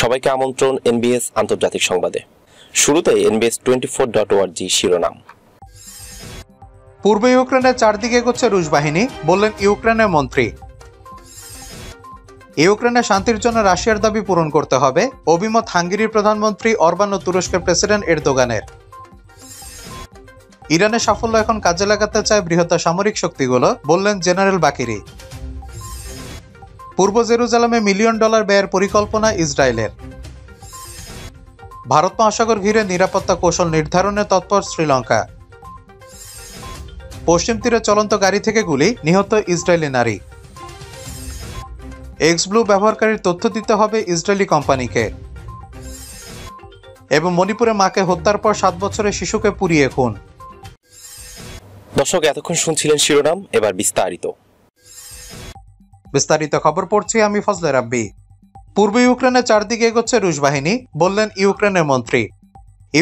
সবাইকে আমন্ত্রণ এনবিএস আন্তর্জাতিক সংবাদে শুরুতে এনবিএস টোয়েন্টি ফোর ডট ওয়ার্জি শিরোনাম পূর্ব ইউক্রেনের চারদিকে এগোচ্ছে রুশ বাহিনী বললেন ইউক্রেনের মন্ত্রী ইউক্রেনে শান্তির জন্য রাশিয়ার দাবি পূরণ করতে হবে অভিমত হাঙ্গেরির প্রধানমন্ত্রী অরবান ও তুরস্কের প্রেসিডেন্ট এরদোগানের ইরানের সাফল্য এখন কাজে লাগাতে চায় বৃহত্তর সামরিক শক্তিগুলো বললেন জেনারেল বাকিরি পূর্ব জেরুজালামে মিলিয়ন ডলার ব্যয়ের পরিকল্পনা ইসরায়েলের ভারত মহাসাগর ঘিরে নিরাপত্তা কৌশল নির্ধারণে তৎপর শ্রীলঙ্কা পশ্চিম তীরে চলন্ত গাড়ি থেকে গুলি নিহত ইসরায়েলি নারী এক্স ব্লু ব্যবহারকারীর তথ্য দিতে হবে ইসরায়েলি কোম্পানিকে এবং মণিপুরে মাকে হত্যার পর সাত বছরের শিশুকে পুড়িয়ে খুন দর্শক এতক্ষণ শুনছিলেন শিরোনাম এবার বিস্তারিত বিস্তারিত খবর পড়ছি আমি ফজলে রাব্বি পূর্ব ইউক্রেনের চারদিকে এগোচ্ছে রুশ বাহিনী বললেন ইউক্রেনের মন্ত্রী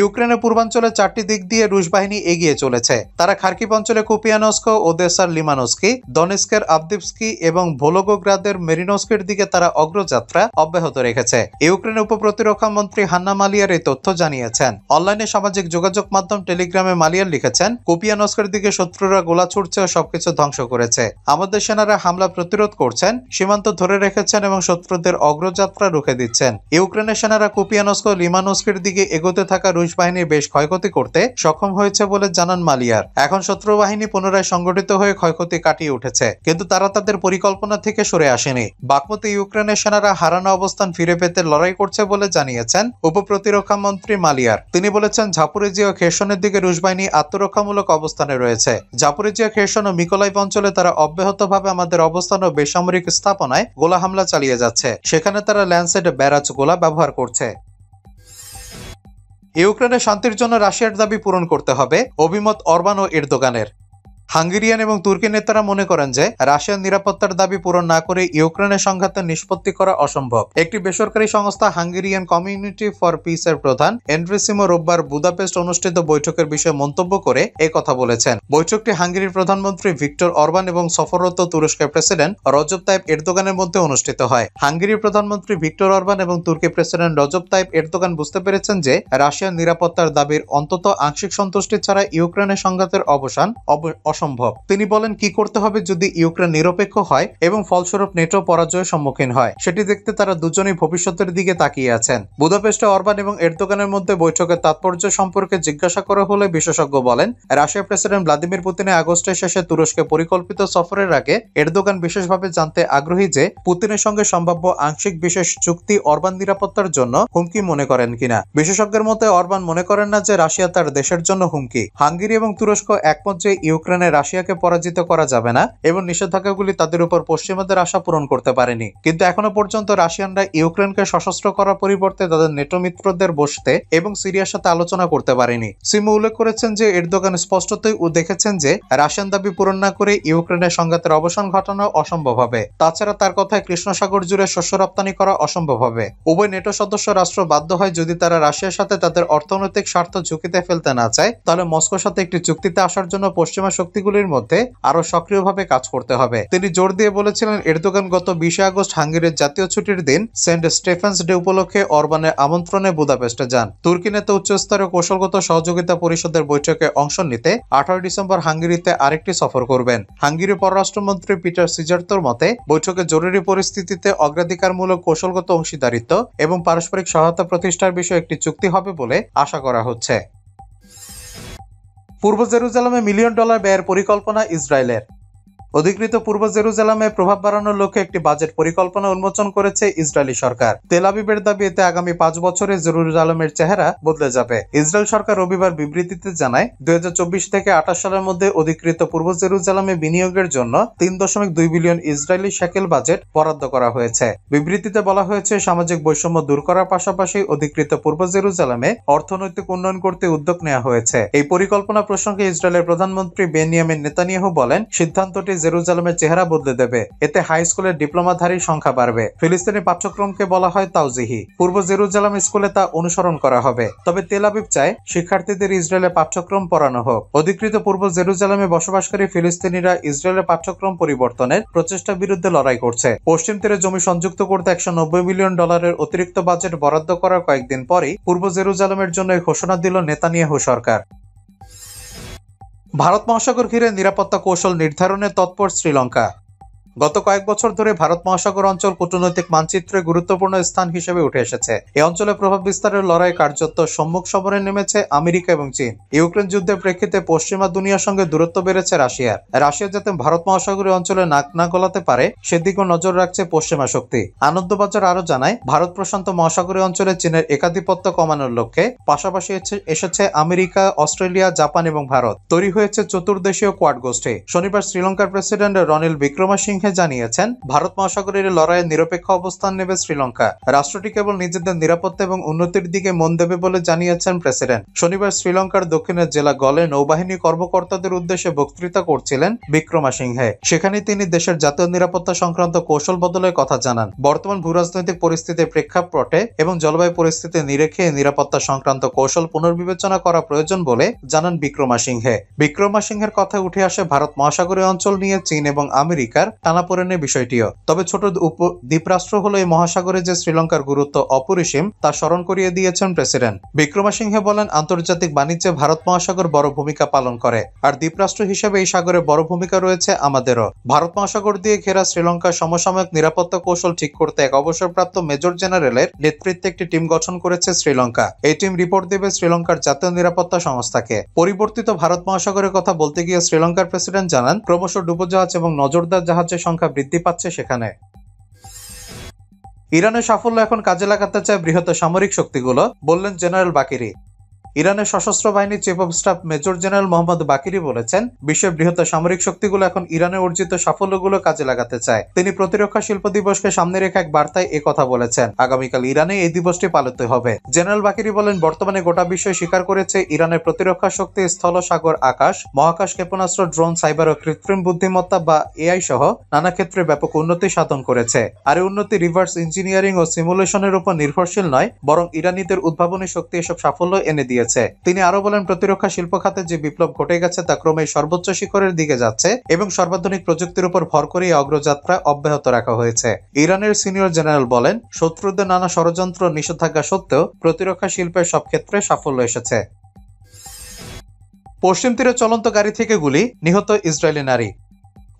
ইউক্রেনের পূর্বাঞ্চলে চারটি দিক দিয়ে রুশ বাহিনী এগিয়ে চলেছে তারা খার্কিব অঞ্চলে কুপিয়ানস্ক ওদেসার লিমানস্কি দনেস্কের আবদিপস্কি এবং ভোলোগোগ্রাদের মেরিনস্কের দিকে তারা অগ্রযাত্রা অব্যাহত রেখেছে ইউক্রেনের উপপ্রতিরক্ষা মন্ত্রী হান্না মালিয়ার এই তথ্য জানিয়েছেন অনলাইনে সামাজিক যোগাযোগ মাধ্যম টেলিগ্রামে মালিয়ার লিখেছেন কুপিয়ানস্কের দিকে শত্রুরা গোলা ছুটছে ও সবকিছু ধ্বংস করেছে আমাদের সেনারা হামলা প্রতিরোধ করছেন সীমান্ত ধরে রেখেছেন এবং শত্রুদের অগ্রযাত্রা রুখে দিচ্ছেন ইউক্রেনের সেনারা কুপিয়ানস্ক লিমানস্কের দিকে এগোতে থাকা রুশ বাহিনী বেশ ক্ষয়ক্ষতি করতে সক্ষম হয়েছে বলে জানান মালিয়ার এখন শত্রু বাহিনী পুনরায় সংগঠিত হয়ে ক্ষয়ক্ষতি কাটিয়ে উঠেছে কিন্তু তারা তাদের পরিকল্পনা থেকে সরে আসেনি বাকমতে ইউক্রেনের সেনারা হারানো অবস্থান ফিরে পেতে লড়াই করছে বলে জানিয়েছেন উপপ্রতিরক্ষা মন্ত্রী মালিয়ার তিনি বলেছেন ও খেসনের দিকে রুশ বাহিনী আত্মরক্ষামূলক অবস্থানে রয়েছে ঝাপুরেজিয়া খেসন ও মিকোলাইভ অঞ্চলে তারা অব্যাহতভাবে আমাদের অবস্থান ও বেসামরিক স্থাপনায় গোলা হামলা চালিয়ে যাচ্ছে সেখানে তারা ল্যান্ডসেট ব্যারাজ গোলা ব্যবহার করছে ইউক্রেনের শান্তির জন্য রাশিয়ার দাবি পূরণ করতে হবে অভিমত অরবান ও এরদোগানের হাঙ্গেরিয়ান এবং তুর্কি নেতারা মনে করেন যে রাশিয়ার নিরাপত্তার দাবি পূরণ না করে ইউক্রেনের সংঘাতের নিষ্পত্তি করা অসম্ভব একটি বেসরকারি সংস্থা হাঙ্গেরিয়ান কমিউনিটি ফর পিস এর প্রধান এন্ড্রেসিমো রোববার বুদাপেস্ট অনুষ্ঠিত বৈঠকের বিষয়ে মন্তব্য করে এ কথা বলেছেন বৈঠকটি হাঙ্গেরির প্রধানমন্ত্রী ভিক্টর অরবান এবং সফররত তুরস্কের প্রেসিডেন্ট রজব তাইব এরদোগানের মধ্যে অনুষ্ঠিত হয় হাঙ্গেরির প্রধানমন্ত্রী ভিক্টর অরবান এবং তুর্কি প্রেসিডেন্ট রজব তাইব এরদোগান বুঝতে পেরেছেন যে রাশিয়ার নিরাপত্তার দাবির অন্তত আংশিক সন্তুষ্টি ছাড়া ইউক্রেনের সংঘাতের অবসান অসম্ভব তিনি বলেন কি করতে হবে যদি ইউক্রেন নিরপেক্ষ হয় এবং ফলস্বরূপ নেটো পরাজয়ের সম্মুখীন হয় সেটি দেখতে তারা দুজনেই ভবিষ্যতের দিকে তাকিয়ে আছেন বুদাপেস্টে অরবান এবং এরদোগানের মধ্যে বৈঠকের তাৎপর্য সম্পর্কে জিজ্ঞাসা করা হলে বিশেষজ্ঞ বলেন রাশিয়ার প্রেসিডেন্ট ভ্লাদিমির পুতিনের আগস্টের শেষে তুরস্কে পরিকল্পিত সফরের আগে এরদোগান বিশেষভাবে জানতে আগ্রহী যে পুতিনের সঙ্গে সম্ভাব্য আংশিক বিশেষ চুক্তি অরবান নিরাপত্তার জন্য হুমকি মনে করেন কিনা বিশেষজ্ঞের মতে অরবান মনে করেন না যে রাশিয়া তার দেশের জন্য হুমকি হাঙ্গেরি এবং তুরস্ক একমত যে ইউক্রেনের রাশিয়াকে পরাজিত করা যাবে না এবং নিষেধাজ্ঞাগুলি তাদের উপর পশ্চিমাদের আশা পূরণ করতে পারেনি কিন্তু এখনো পর্যন্ত রাশিয়ানরা ইউক্রেনকে সশস্ত্র করার পরিবর্তে তাদের নেটো মিত্রদের বসতে এবং সিরিয়ার সাথে আলোচনা করতে পারেনি সিমু উল্লেখ করেছেন যে এরদোগান স্পষ্টতই দেখেছেন যে রাশিয়ান দাবি পূরণ না করে ইউক্রেনের সংঘাতের অবসান ঘটানো অসম্ভব হবে তাছাড়া তার কথায় কৃষ্ণসাগর জুড়ে শস্য রপ্তানি করা অসম্ভব হবে উভয় নেটো সদস্য রাষ্ট্র বাধ্য হয় যদি তারা রাশিয়ার সাথে তাদের অর্থনৈতিক স্বার্থ ঝুঁকিতে ফেলতে না চায় তাহলে মস্কোর সাথে একটি চুক্তিতে আসার জন্য পশ্চিমা শক্তি শক্তিগুলির মধ্যে আরো সক্রিয়ভাবে কাজ করতে হবে তিনি জোর দিয়ে বলেছিলেন এরদোগান গত বিশে আগস্ট হাঙ্গেরির জাতীয় ছুটির দিন সেন্ট স্টেফেন্স ডে উপলক্ষে অরবানের আমন্ত্রণে বুদাপেস্টে যান তুর্কি নেতা উচ্চস্তরীয় কৌশলগত সহযোগিতা পরিষদের বৈঠকে অংশ নিতে আঠারো ডিসেম্বর হাঙ্গেরিতে আরেকটি সফর করবেন হাঙ্গেরি পররাষ্ট্রমন্ত্রী পিটার সিজার্তোর মতে বৈঠকে জরুরি পরিস্থিতিতে অগ্রাধিকারমূলক কৌশলগত অংশীদারিত্ব এবং পারস্পরিক সহায়তা প্রতিষ্ঠার বিষয়ে একটি চুক্তি হবে বলে আশা করা হচ্ছে পূর্ব জেরুজালামে মিলিয়ন ডলার ব্যয়ের পরিকল্পনা ইসরায়েলের অধিকৃত পূর্ব জেরুজালামে প্রভাব বাড়ানোর লক্ষ্যে একটি বাজেট পরিকল্পনা উন্মোচন করেছে ইসরায়েলি সরকার তেল আবিবের দাবি এতে আগামী পাঁচ বছরে জেরুজালামের চেহারা বদলে যাবে ইসরায়েল সরকার রবিবার বিবৃতিতে জানায় দুই থেকে আঠাশ সালের মধ্যে অধিকৃত পূর্ব জেরুজালামে বিনিয়োগের জন্য তিন দশমিক দুই বিলিয়ন ইসরায়েলি শেকেল বাজেট বরাদ্দ করা হয়েছে বিবৃতিতে বলা হয়েছে সামাজিক বৈষম্য দূর করার পাশাপাশি অধিকৃত পূর্ব জেরুজালামে অর্থনৈতিক উন্নয়ন করতে উদ্যোগ নেওয়া হয়েছে এই পরিকল্পনা প্রসঙ্গে ইসরায়েলের প্রধানমন্ত্রী বেনিয়ামিন নেতানিয়াহু বলেন সিদ্ধান্তটি জেরুজালেমের চেহারা বদলে দেবে এতে হাই স্কুলের ডিপ্লোমাধারীর সংখ্যা বাড়বে ফিলিস্তিনি পাঠ্যক্রমকে বলা হয় তাওজিহি পূর্ব জেরুজালাম স্কুলে তা অনুসরণ করা হবে তবে তেলাবিব চায় শিক্ষার্থীদের ইসরায়েলে পাঠ্যক্রম পড়ানো হোক অধিকৃত পূর্ব জেরুজালেমে বসবাসকারী ফিলিস্তিনিরা ইসরায়েলের পাঠ্যক্রম পরিবর্তনের প্রচেষ্টার বিরুদ্ধে লড়াই করছে পশ্চিম তীরে জমি সংযুক্ত করতে একশো মিলিয়ন ডলারের অতিরিক্ত বাজেট বরাদ্দ করার কয়েকদিন পরেই পূর্ব জেরুজালামের জন্য ঘোষণা দিল নেতানিয়াহু সরকার ভারত মহাসাগর ঘিরে নিরাপত্তা কৌশল নির্ধারণে তৎপর শ্রীলঙ্কা গত কয়েক বছর ধরে ভারত মহাসাগর অঞ্চল কূটনৈতিক মানচিত্রে গুরুত্বপূর্ণ স্থান হিসেবে উঠে এসেছে এ অঞ্চলে প্রভাব বিস্তারের লড়াই কার্যত সম্মুখ সমরে নেমেছে আমেরিকা এবং চীন ইউক্রেন যুদ্ধের প্রেক্ষিতে পশ্চিমা দুনিয়ার সঙ্গে দূরত্ব বেড়েছে রাশিয়ার রাশিয়া যাতে ভারত মহাসাগরীয় অঞ্চলে নাক না গলাতে পারে সেদিকেও নজর রাখছে পশ্চিমা শক্তি আনন্দবাজার আরও জানায় ভারত প্রশান্ত মহাসাগরীয় অঞ্চলে চীনের একাধিপত্য কমানোর লক্ষ্যে পাশাপাশি এসেছে আমেরিকা অস্ট্রেলিয়া জাপান এবং ভারত তৈরি হয়েছে চতুর্দেশীয় কোয়াড গোষ্ঠী শনিবার শ্রীলঙ্কার প্রেসিডেন্ট রনিল বিক্রমাসিং সিংহে জানিয়েছেন ভারত মহাসাগরের লড়াইয়ে নিরপেক্ষ অবস্থান নেবে শ্রীলঙ্কা রাষ্ট্রটি কেবল নিজেদের নিরাপত্তা এবং উন্নতির দিকে মন দেবে বলে জানিয়েছেন প্রেসিডেন্ট শনিবার শ্রীলঙ্কার দক্ষিণের জেলা গলে নৌবাহিনী কর্মকর্তাদের উদ্দেশ্যে বক্তৃতা করছিলেন বিক্রমাসিংহে সেখানে তিনি দেশের জাতীয় নিরাপত্তা সংক্রান্ত কৌশল বদলের কথা জানান বর্তমান ভূরাজনৈতিক পরিস্থিতির প্রেক্ষাপটে এবং জলবায়ু পরিস্থিতি নিরেখে নিরাপত্তা সংক্রান্ত কৌশল পুনর্বিবেচনা করা প্রয়োজন বলে জানান বিক্রমাসিংহে বিক্রমাসিংহের কথা উঠে আসে ভারত মহাসাগরীয় অঞ্চল নিয়ে চীন এবং আমেরিকার টানাপোড়েনের বিষয়টিও তবে ছোট দ্বীপরাষ্ট্র হলো এই মহাসাগরে যে শ্রীলঙ্কার গুরুত্ব অপরিসীম তা স্মরণ করিয়ে দিয়েছেন প্রেসিডেন্ট বিক্রমাসিংহে বলেন আন্তর্জাতিক বাণিজ্যে ভারত মহাসাগর বড় ভূমিকা পালন করে আর দ্বীপরাষ্ট্র হিসেবে এই সাগরে বড় ভূমিকা রয়েছে আমাদেরও ভারত মহাসাগর দিয়ে ঘেরা শ্রীলঙ্কার সমসাময়িক নিরাপত্তা কৌশল ঠিক করতে এক অবসরপ্রাপ্ত মেজর জেনারেলের নেতৃত্বে একটি টিম গঠন করেছে শ্রীলঙ্কা এই টিম রিপোর্ট দেবে শ্রীলঙ্কার জাতীয় নিরাপত্তা সংস্থাকে পরিবর্তিত ভারত মহাসাগরের কথা বলতে গিয়ে শ্রীলঙ্কার প্রেসিডেন্ট জানান ক্রমশ ডুবোজাহাজ এবং নজরদার জাহাজের সংখ্যা বৃদ্ধি পাচ্ছে সেখানে ইরানের সাফল্য এখন কাজে লাগাতে চায় বৃহত্তর সামরিক শক্তিগুলো বললেন জেনারেল বাকিরি ইরানের সশস্ত্র বাহিনীর chief of staff major general Mohammad Bagheri বলেছেন বিশ্বের বৃহৎ সামরিক শক্তিগুলো এখন ইরানের অর্জিত সাফল্যগুলো কাজে লাগাতে চায় তিনি প্রতিরক্ষা শিল্প দিবসকে সামনে রেখে এক বার্তায় কথা বলেছেন আগামীকাল ইরানে এই দিবসটি পালিত হবে জেনারেল বাকিরি বলেন বর্তমানে গোটা বিশ্ব স্বীকার করেছে ইরানের প্রতিরক্ষা শক্তি স্থল সাগর আকাশ মহাকাশ ক্ষেপণাস্ত্র ড্রোন সাইবার ও কৃত্রিম বুদ্ধিমত্তা বা এআই সহ নানা ক্ষেত্রে ব্যাপক উন্নতি সাধন করেছে আর উন্নতি রিভার্স ইঞ্জিনিয়ারিং ও সিমুলেশনের উপর নির্ভরশীল নয় বরং ইরানিদের উদ্ভাবনী শক্তি এসব সাফল্য এনে দিয়ে দিয়েছে তিনি আরো বলেন প্রতিরক্ষা শিল্প খাতে যে বিপ্লব ঘটে গেছে তা ক্রমে সর্বোচ্চ শিখরের দিকে যাচ্ছে এবং সর্বাধুনিক প্রযুক্তির উপর ভর করে অগ্রযাত্রা অব্যাহত রাখা হয়েছে ইরানের সিনিয়র জেনারেল বলেন শত্রুদের নানা ষড়যন্ত্র নিষেধাজ্ঞা সত্ত্বেও প্রতিরক্ষা শিল্পের সব ক্ষেত্রে সাফল্য এসেছে পশ্চিম তীরে চলন্ত গাড়ি থেকে গুলি নিহত ইসরায়েলি নারী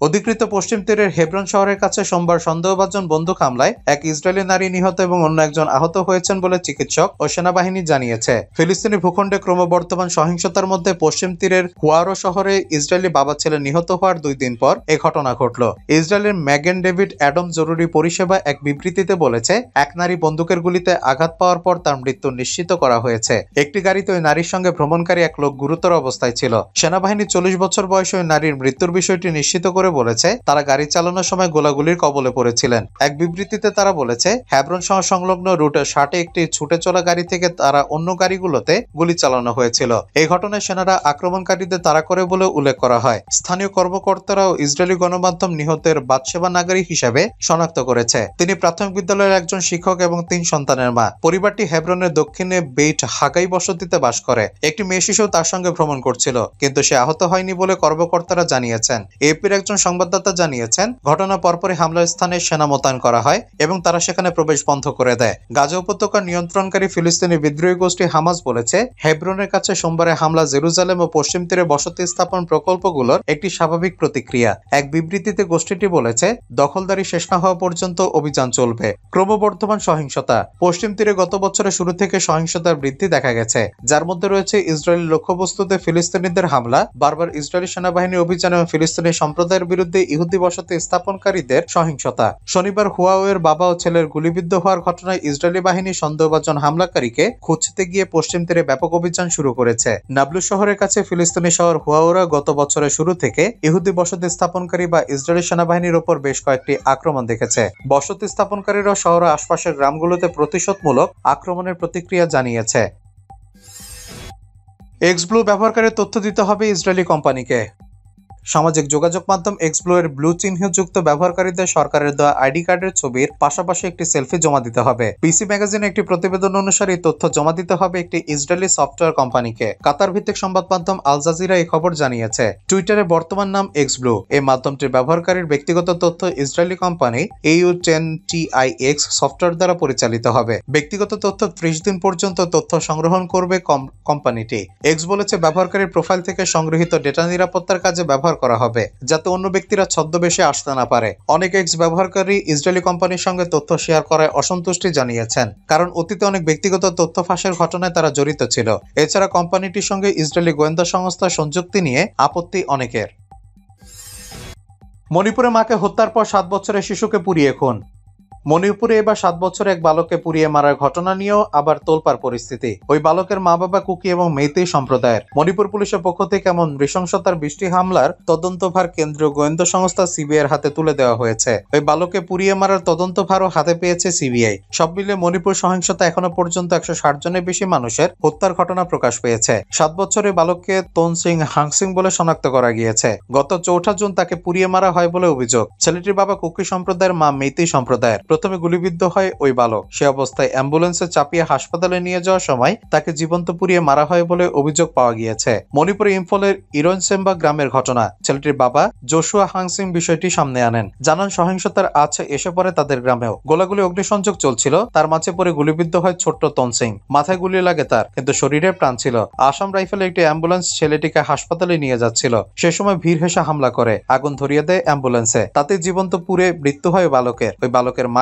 অধিকৃত পশ্চিম তীরের হেব্রন শহরের কাছে সোমবার সন্দেহভাজন বন্দুক হামলায় এক ইসরায়েলি নারী নিহত এবং অন্য একজন আহত হয়েছেন বলে চিকিৎসক ও সেনাবাহিনী জানিয়েছে ফিলিস্তিনি ভূখণ্ডে ক্রমবর্তমান সহিংসতার মধ্যে পশ্চিম তীরের হুয়ারো শহরে ইসরায়েলি বাবা ছেলে নিহত হওয়ার দুই দিন পর এ ঘটনা ঘটল ইসরায়েলের ম্যাগেন ডেভিড অ্যাডম জরুরি পরিষেবা এক বিবৃতিতে বলেছে এক নারী বন্দুকের গুলিতে আঘাত পাওয়ার পর তার মৃত্যু নিশ্চিত করা হয়েছে একটি গাড়িতে ওই নারীর সঙ্গে ভ্রমণকারী এক লোক গুরুতর অবস্থায় ছিল সেনাবাহিনী চল্লিশ বছর বয়সে ওই নারীর মৃত্যুর বিষয়টি নিশ্চিত করে বলেছে তারা গাড়ি চালানোর সময় গোলাগুলির কবলে পড়েছিলেন এক বিবৃতিতে তারা বলেছে হ্যাব্রন সহ সংলগ্ন রুটে ষাটে একটি ছুটে চলা গাড়ি থেকে তারা অন্য গাড়িগুলোতে গুলি চালানো হয়েছিল এই ঘটনায় সেনারা আক্রমণকারীদের তারা করে বলে উল্লেখ করা হয় স্থানীয় কর্মকর্তারাও ইসরায়েলি গণমাধ্যম নিহতের বাদসেবা নাগরিক হিসেবে শনাক্ত করেছে তিনি প্রাথমিক বিদ্যালয়ের একজন শিক্ষক এবং তিন সন্তানের মা পরিবারটি হেব্রনের দক্ষিণে বেইট হাকাই বসতিতে বাস করে একটি মেয়ে শিশু তার সঙ্গে ভ্রমণ করছিল কিন্তু সে আহত হয়নি বলে কর্মকর্তারা জানিয়েছেন এপির একজন সংবাদদাতা জানিয়েছেন ঘটনা পরপরই স্থানে সেনা মোতায়েন করা হয় এবং তারা সেখানে প্রবেশ বন্ধ করে দেয় গাজা উপত্যকার নিয়ন্ত্রণকারী ফিলিস্তিনি বিদ্রোহী গোষ্ঠী হামাজ বলেছে হেব্রনের কাছে সোমবারে হামলা জেরুজালেম ও পশ্চিম তীরে বসতি স্থাপন প্রকল্পগুলোর একটি স্বাভাবিক প্রতিক্রিয়া এক বিবৃতিতে গোষ্ঠীটি বলেছে দখলদারি শেষ না হওয়া পর্যন্ত অভিযান চলবে ক্রমবর্ধমান সহিংসতা পশ্চিম তীরে গত বছরের শুরু থেকে সহিংসতার বৃদ্ধি দেখা গেছে যার মধ্যে রয়েছে ইসরায়েলের লক্ষ্যবস্তুতে ফিলিস্তিনিদের হামলা বারবার ইসরায়েলি সেনাবাহিনীর অভিযান এবং ফিলিস্তিনি সম্প্রদায়ের গাজার বিরুদ্ধে ইহুদি বসতি স্থাপনকারীদের সহিংসতা শনিবার হুয়াওয়ের বাবা ও ছেলের গুলিবিদ্ধ হওয়ার ঘটনায় ইসরায়েলি বাহিনী সন্দেহভাজন হামলাকারীকে খুঁজতে গিয়ে পশ্চিম তীরে ব্যাপক অভিযান শুরু করেছে নাবলু শহরের কাছে ফিলিস্তিনি শহর হুয়াওরা গত বছরের শুরু থেকে ইহুদি বসতি স্থাপনকারী বা ইসরায়েলি সেনাবাহিনীর ওপর বেশ কয়েকটি আক্রমণ দেখেছে বসতি স্থাপনকারীরা শহর আশপাশের গ্রামগুলোতে প্রতিশোধমূলক আক্রমণের প্রতিক্রিয়া জানিয়েছে এক্সব্লু ব্যবহারকারীর তথ্য দিতে হবে ইসরায়েলি কোম্পানিকে সামাজিক যোগাযোগ মাধ্যম এক্সপ্লোরের ব্লু চিহ্নযুক্ত ব্যবহারকারীদের সরকারের দেওয়া আইডি কার্ডের ছবির পাশাপাশি একটি সেলফি জমা দিতে হবে পিসি ম্যাগাজিনে একটি প্রতিবেদন অনুসারে তথ্য জমা দিতে হবে একটি ইসরায়েলি সফটওয়্যার কোম্পানিকে কাতার ভিত্তিক সংবাদ মাধ্যম আল জাজিরা এই খবর জানিয়েছে টুইটারে বর্তমান নাম এক্স ব্লু এই মাধ্যমটির ব্যবহারকারীর ব্যক্তিগত তথ্য Israeli company AU ten TI X software দ্বারা পরিচালিত হবে ব্যক্তিগত তথ্য ত্রিশ দিন পর্যন্ত তথ্য সংগ্রহণ করবে কোম্পানিটি এক্স বলেছে ব্যবহারকারীর প্রোফাইল থেকে সংগৃহীত ডেটা নিরাপত্তার কাজে ব্যবহার ব্যবহার করা হবে যাতে অন্য ব্যক্তিরা ছদ্মবেশে আসতে না পারে অনেক এক্স ব্যবহারকারী ইসরায়েলি কোম্পানির সঙ্গে তথ্য শেয়ার করায় অসন্তুষ্টি জানিয়েছেন কারণ অতীতে অনেক ব্যক্তিগত তথ্য ফাঁসের ঘটনায় তারা জড়িত ছিল এছাড়া কোম্পানিটির সঙ্গে ইসরায়েলি গোয়েন্দা সংস্থা সংযুক্তি নিয়ে আপত্তি অনেকের মণিপুরে মাকে হত্যার পর সাত বছরের শিশুকে পুড়িয়ে খুন মণিপুরে এবার সাত বছর এক বালককে পুড়িয়ে মারার ঘটনা নিয়েও আবার তোলপার পরিস্থিতি ওই বালকের মা বাবা কুকি এবং মেয়েতে সম্প্রদায়ের মণিপুর পুলিশের পক্ষ থেকে এমন নৃশংসতার বৃষ্টি হামলার তদন্তভার কেন্দ্রীয় গোয়েন্দা সংস্থা সিবিআই হাতে তুলে দেওয়া হয়েছে ওই বালককে পুড়িয়ে মারার তদন্তভারও হাতে পেয়েছে সিবিআই সব মিলে মণিপুর সহিংসতা এখনো পর্যন্ত একশো ষাট জনের বেশি মানুষের হত্যার ঘটনা প্রকাশ পেয়েছে সাত বছরে বালককে তনসিং হাংসিং বলে শনাক্ত করা গিয়েছে গত চৌঠা জুন তাকে পুড়িয়ে মারা হয় বলে অভিযোগ ছেলেটির বাবা কুকি সম্প্রদায়ের মা মেয়েতে সম্প্রদায়ের প্রথমে গুলিবিদ্ধ হয় ওই বালক সে অবস্থায় অ্যাম্বুলেন্সে চাপিয়ে হাসপাতালে নিয়ে যাওয়ার সময় তাকে জীবন্ত পুড়িয়ে মারা হয় বলে অভিযোগ পাওয়া গিয়েছে মণিপুরে ইম্ফলের ইরনসেম্বা গ্রামের ঘটনা ছেলেটির বাবা জোশুয়া হাংসিং বিষয়টি সামনে আনেন জানান সহিংসতার আছে এসে পড়ে তাদের গ্রামেও গোলাগুলি অগ্নিসংযোগ চলছিল তার মাঝে পড়ে গুলিবিদ্ধ হয় ছোট্ট তনসিং মাথায় গুলি লাগে তার কিন্তু শরীরে প্রাণ ছিল আসাম রাইফেলের একটি অ্যাম্বুলেন্স ছেলেটিকে হাসপাতালে নিয়ে যাচ্ছিল সে সময় ভিড় হেসা হামলা করে আগুন ধরিয়ে দেয় অ্যাম্বুলেন্সে তাতে জীবন্ত পুড়ে মৃত্যু হয় বালকের ওই বালকের মা